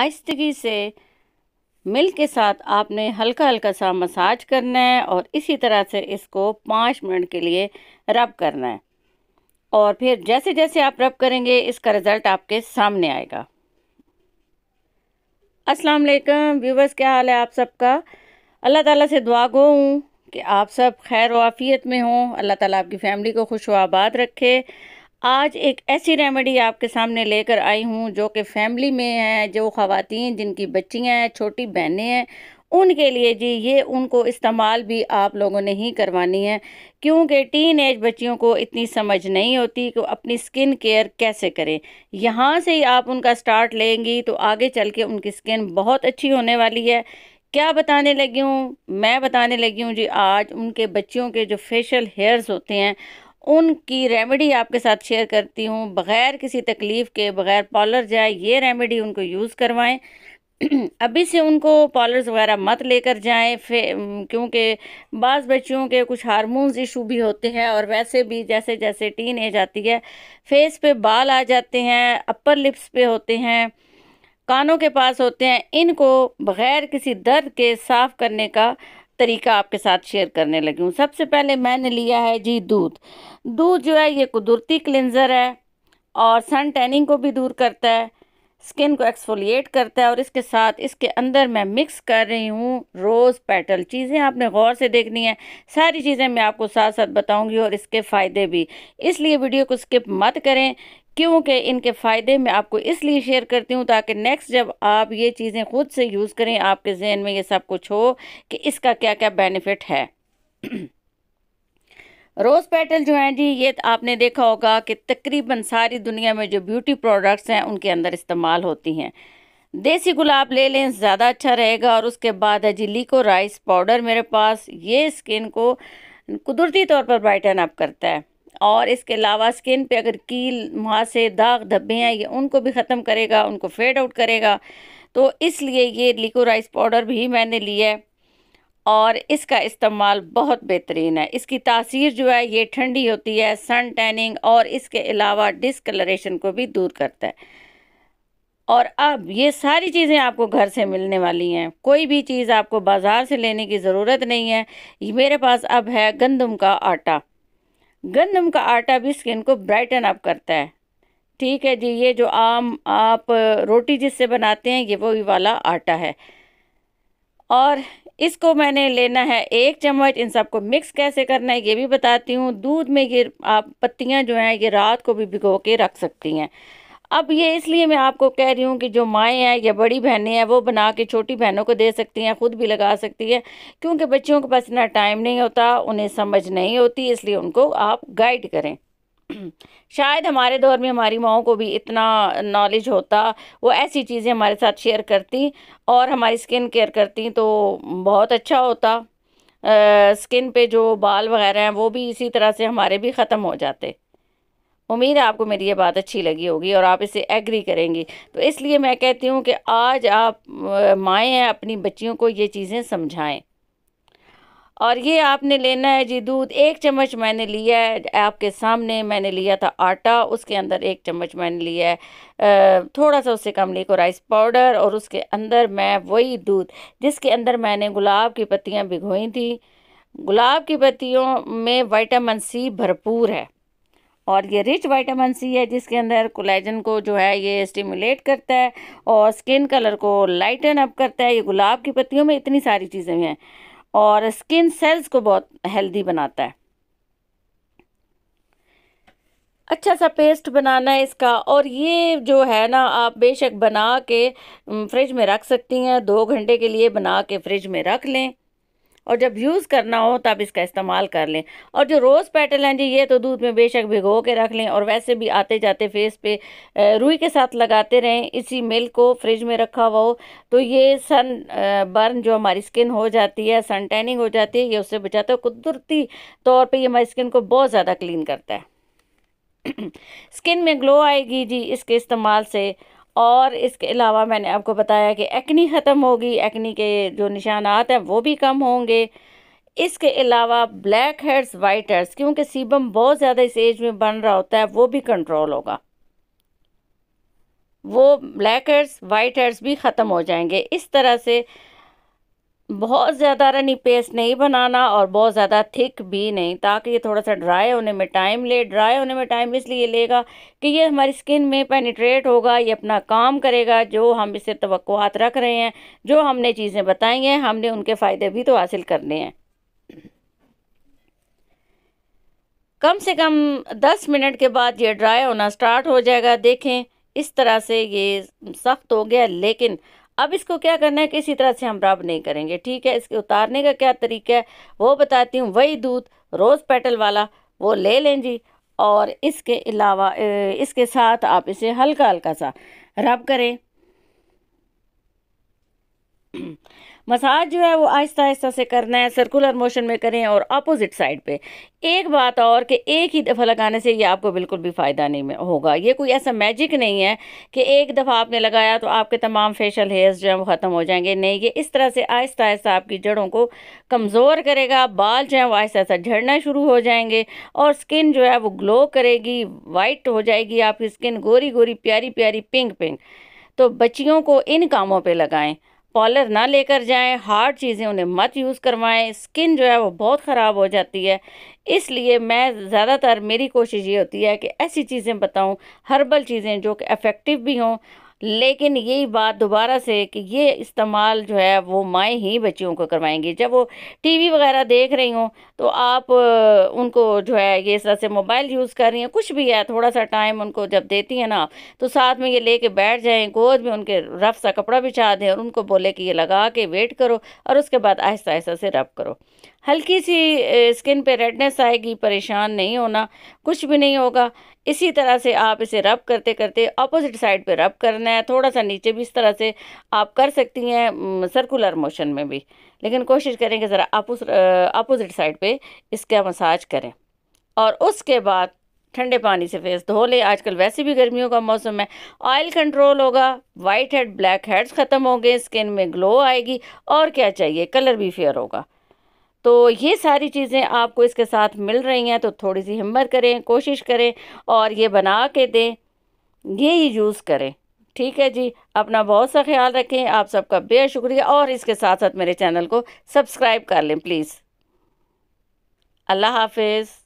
आहिस्तगी से मिल के साथ आपने हल्का हल्का सा मसाज करना है और इसी तरह से इसको पाँच मिनट के लिए रब करना है और फिर जैसे जैसे आप रब करेंगे इसका रिज़ल्ट आपके सामने आएगा अस्सलाम वालेकुम व्यूवर्स क्या हाल है आप सबका अल्लाह ताला से दुआ गो हूँ कि आप सब खैर वाफियत में हों अल्लाह ताला आपकी फ़ैमिली को खुश आबाद रखे आज एक ऐसी रेमेडी आपके सामने लेकर आई हूँ जो कि फैमिली में है जो ख़वातीन जिनकी बच्चियाँ हैं छोटी बहनें हैं उनके लिए जी ये उनको इस्तेमाल भी आप लोगों ने ही करवानी है क्योंकि टीन एज बच्चियों को इतनी समझ नहीं होती कि अपनी स्किन केयर कैसे करें यहाँ से ही आप उनका स्टार्ट लेंगी तो आगे चल के उनकी स्किन बहुत अच्छी होने वाली है क्या बताने लगी हूँ मैं बताने लगी हूँ जी आज उनके बच्चियों के जो फेशियल हेयर्स होते हैं उनकी रेमेडी आपके साथ शेयर करती हूँ बग़ैर किसी तकलीफ़ के बग़ैर पॉलर जाए ये रेमेडी उनको यूज़ करवाएं अभी से उनको पॉलर्स वगैरह मत लेकर जाएं क्योंकि बाज़ बच्चियों के कुछ हारमोन्स इशू भी होते हैं और वैसे भी जैसे जैसे टीन एज आती है फेस पे बाल आ जाते हैं अपर लिप्स पे होते हैं कानों के पास होते हैं इनको बग़ैर किसी दर्द के साफ़ करने का तरीका आपके साथ शेयर करने लगी हूँ सबसे पहले मैंने लिया है जी दूध दूध जो है ये कुदरती क्लिनज़र है और सन टैनिंग को भी दूर करता है स्किन को एक्सफोलिएट करता है और इसके साथ इसके अंदर मैं मिक्स कर रही हूँ रोज़ पेटल चीज़ें आपने गौर से देखनी है सारी चीज़ें मैं आपको साथ साथ बताऊँगी और इसके फ़ायदे भी इसलिए वीडियो को स्किप मत करें क्योंकि इनके फ़ायदे मैं आपको इसलिए शेयर करती हूँ ताकि नेक्स्ट जब आप ये चीज़ें ख़ुद से यूज़ करें आपके जहन में ये सब कुछ हो कि इसका क्या क्या बेनिफिट है रोज़ पेटल जो हैं जी ये आपने देखा होगा कि तकरीबन सारी दुनिया में जो ब्यूटी प्रोडक्ट्स हैं उनके अंदर इस्तेमाल होती हैं देसी गुलाब ले लें ज़्यादा अच्छा रहेगा और उसके बाद है जी लीको राइस पाउडर मेरे पास ये स्किन को कुदरती तौर पर ब्राइटन अप करता है और इसके अलावा स्किन पे अगर कील वहाँ से दाग धब्बे हैं ये उनको भी ख़त्म करेगा उनको फेड आउट करेगा तो इसलिए ये लिको राइस पाउडर भी मैंने लिया है और इसका इस्तेमाल बहुत बेहतरीन है इसकी तासीर जो है ये ठंडी होती है सन टैनिंग और इसके अलावा डिसकलरेशन को भी दूर करता है और अब ये सारी चीज़ें आपको घर से मिलने वाली हैं कोई भी चीज़ आपको बाज़ार से लेने की ज़रूरत नहीं है मेरे पास अब है गंदम का आटा गंदम का आटा भी स्किन को ब्राइटन अप करता है ठीक है जी ये जो आम आप रोटी जिससे बनाते हैं ये वो वाला आटा है और इसको मैंने लेना है एक चम्मच इन सबको मिक्स कैसे करना है ये भी बताती हूँ दूध में ये आप पत्तियाँ जो हैं ये रात को भी भिगो के रख सकती हैं अब ये इसलिए मैं आपको कह रही हूँ कि जो माएँ हैं या बड़ी बहनें हैं वो बना के छोटी बहनों को दे सकती हैं ख़ुद भी लगा सकती है क्योंकि बच्चियों के पास इतना टाइम नहीं होता उन्हें समझ नहीं होती इसलिए उनको आप गाइड करें शायद हमारे दौर में हमारी माओ को भी इतना नॉलेज होता वो ऐसी चीज़ें हमारे साथ शेयर करती और हमारी स्किन केयर करती तो बहुत अच्छा होता आ, स्किन पे जो बाल वगैरह हैं वो भी इसी तरह से हमारे भी ख़त्म हो जाते उम्मीद है आपको मेरी ये बात अच्छी लगी होगी और आप इसे एग्री करेंगी तो इसलिए मैं कहती हूँ कि आज आप माएँ अपनी बच्चियों को ये चीज़ें समझाएँ और ये आपने लेना है जी दूध एक चम्मच मैंने लिया है आपके सामने मैंने लिया था आटा उसके अंदर एक चम्मच मैंने लिया है थोड़ा सा उससे कम को राइस पाउडर और उसके अंदर मैं वही दूध जिसके अंदर मैंने गुलाब की पत्तियाँ भिगोई थी गुलाब की पत्तियों में विटामिन सी भरपूर है और ये रिच वाइटामिन सी है जिसके अंदर कोलेजन को जो है ये स्टिमुलेट करता है और स्किन कलर को लाइटन अप करता है ये गुलाब की पत्तियों में इतनी सारी चीज़ें हैं और स्किन सेल्स को बहुत हेल्दी बनाता है अच्छा सा पेस्ट बनाना है इसका और ये जो है ना आप बेशक बना के फ्रिज में रख सकती हैं दो घंटे के लिए बना के फ्रिज में रख लें और जब यूज़ करना हो तब इसका इस्तेमाल कर लें और जो रोज़ पेटल हैं जी ये तो दूध में बेशक भिगो के रख लें और वैसे भी आते जाते फेस पे रुई के साथ लगाते रहें इसी मिल्क को फ्रिज में रखा हुआ हो तो ये सन बर्न जो हमारी स्किन हो जाती है सन टैनिंग हो जाती है ये उससे बचाता है कुदरती तौर पर ये हमारी स्किन को बहुत ज़्यादा क्लीन करता है स्किन में ग्लो आएगी जी इसके इस्तेमाल से और इसके अलावा मैंने आपको बताया कि एक्नी ख़त्म होगी एक्नी के जो निशानात हैं वो भी कम होंगे इसके अलावा ब्लैक हेड्स वाइट हेड्स क्योंकि सीबम बहुत ज़्यादा इस एज में बन रहा होता है वो भी कंट्रोल होगा वो ब्लैक हेड्स वाइट हेड्स भी ख़त्म हो जाएंगे इस तरह से बहुत ज़्यादा रनी पेस्ट नहीं बनाना और बहुत ज़्यादा थिक भी नहीं ताकि ये थोड़ा सा ड्राई होने में टाइम ले ड्राई होने में टाइम इसलिए लेगा कि ये हमारी स्किन में पेनिट्रेट होगा ये अपना काम करेगा जो हम इससे तवक़ात रख रहे हैं जो हमने चीज़ें बताई हैं हमने उनके फ़ायदे भी तो हासिल करने हैं कम से कम दस मिनट के बाद ये ड्राई होना स्टार्ट हो जाएगा देखें इस तरह से ये सख्त हो गया लेकिन अब इसको क्या करना है किसी तरह से हम रब नहीं करेंगे ठीक है इसके उतारने का क्या तरीका है वो बताती हूँ वही दूध रोज़ पेटल वाला वो ले लें जी और इसके अलावा इसके साथ आप इसे हल्का हल्का सा रब करें मसाज जो है वो आहिस्ता आहिस्ता से करना है सर्कुलर मोशन में करें और अपोजिट साइड पे एक बात और कि एक ही दफ़ा लगाने से ये आपको बिल्कुल भी फ़ायदा नहीं होगा ये कोई ऐसा मैजिक नहीं है कि एक दफ़ा आपने लगाया तो आपके तमाम फेशियल हेयर्स जो हैं वो ख़त्म हो जाएंगे नहीं ये इस तरह से आहिस्ता आहिस्ता आपकी जड़ों को कमज़ोर करेगा बाल जो हैं वो आहिस्ता आहिस्ता झड़ना शुरू हो जाएंगे और स्किन जो है वो ग्लो करेगी वाइट हो जाएगी आपकी स्किन गोरी गोरी प्यारी प्यारी पिंक पिंक तो बच्चियों को इन कामों पर लगाएँ पॉलर ना लेकर जाएं हार्ड चीज़ें उन्हें मत यूज़ करवाएं स्किन जो है वो बहुत ख़राब हो जाती है इसलिए मैं ज़्यादातर मेरी कोशिश ये होती है कि ऐसी चीज़ें बताऊं हर्बल चीज़ें जो कि इफ़ेक्टिव भी हों लेकिन यही बात दोबारा से कि ये इस्तेमाल जो है वो माएँ ही बच्चियों को करवाएंगी जब वो टीवी वगैरह देख रही हों तो आप उनको जो है ये इस तरह से मोबाइल यूज़ कर रही हैं कुछ भी है थोड़ा सा टाइम उनको जब देती हैं ना तो साथ में ये ले कर बैठ जाएं गोद में उनके रफ सा कपड़ा बिछा दें और उनको बोले कि ये लगा के वेट करो और उसके बाद आहिस्ता आहिस्ता से रब करो हल्की सी स्किन पे रेडनेस आएगी परेशान नहीं होना कुछ भी नहीं होगा इसी तरह से आप इसे रब करते करते अपोजिट साइड पे रब करना है थोड़ा सा नीचे भी इस तरह से आप कर सकती हैं सर्कुलर मोशन में भी लेकिन कोशिश करें कि ज़रा अपोजिट साइड पे इसका मसाज करें और उसके बाद ठंडे पानी से फेस धो ले आजकल वैसे भी गर्मियों का मौसम है ऑयल कंट्रोल होगा वाइट हेड ब्लैक हेड्स ख़त्म होंगे स्किन में ग्लो आएगी और क्या चाहिए कलर भी फेयर होगा तो ये सारी चीज़ें आपको इसके साथ मिल रही हैं तो थोड़ी सी हिम्मत करें कोशिश करें और ये बना के दें ये ही यूज़ करें ठीक है जी अपना बहुत सा ख्याल रखें आप सबका बेहद शुक्रिया और इसके साथ साथ मेरे चैनल को सब्सक्राइब कर लें प्लीज़ अल्लाह हाफिज़